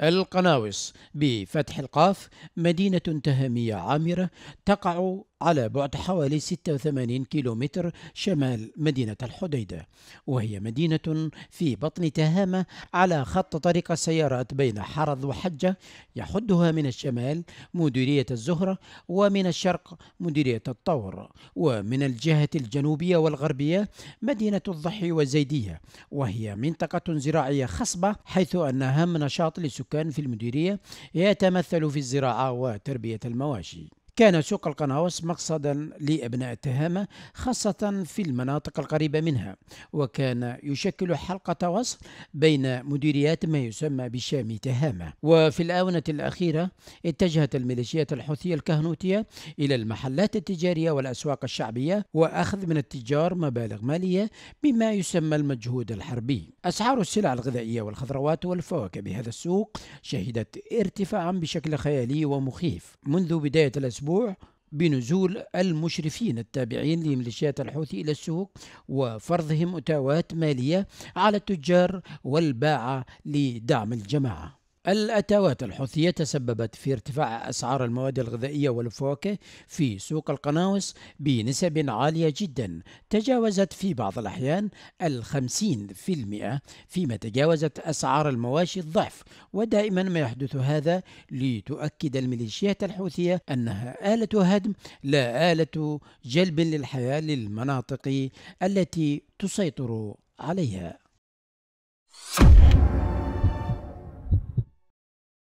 القناوس بفتح القاف مدينة تهامية عامرة تقع على بعد حوالي 86 كيلومتر شمال مدينة الحديدة وهي مدينة في بطن تهامة على خط طريق السيارات بين حرض وحجة يحدها من الشمال مديرية الزهرة ومن الشرق مديرية الطور ومن الجهة الجنوبية والغربية مدينة الضحي والزيدية وهي منطقة زراعية خصبة حيث أنها نشاط لسكان السكان في المديرية يتمثل في الزراعة وتربية المواشي كان سوق القناوس مقصدا لابناء تهامه خاصه في المناطق القريبه منها وكان يشكل حلقه وصل بين مديريات ما يسمى بشام تهامه وفي الاونه الاخيره اتجهت الميليشيات الحوثيه الكهنوتيه الى المحلات التجاريه والاسواق الشعبيه واخذ من التجار مبالغ ماليه بما يسمى المجهود الحربي اسعار السلع الغذائيه والخضروات والفواكه بهذا السوق شهدت ارتفاعا بشكل خيالي ومخيف منذ بدايه الأسواق الأسبوع بنزول المشرفين التابعين لميليشيات الحوثي إلى السوق وفرضهم أتاوات مالية على التجار والباعة لدعم الجماعة الأتاوات الحوثية تسببت في ارتفاع أسعار المواد الغذائية والفواكه في سوق القناوس بنسب عالية جدا تجاوزت في بعض الأحيان الخمسين في المئة فيما تجاوزت أسعار المواشي الضعف ودائما ما يحدث هذا لتؤكد الميليشيات الحوثية أنها آلة هدم لا آلة جلب للحياة للمناطق التي تسيطر عليها.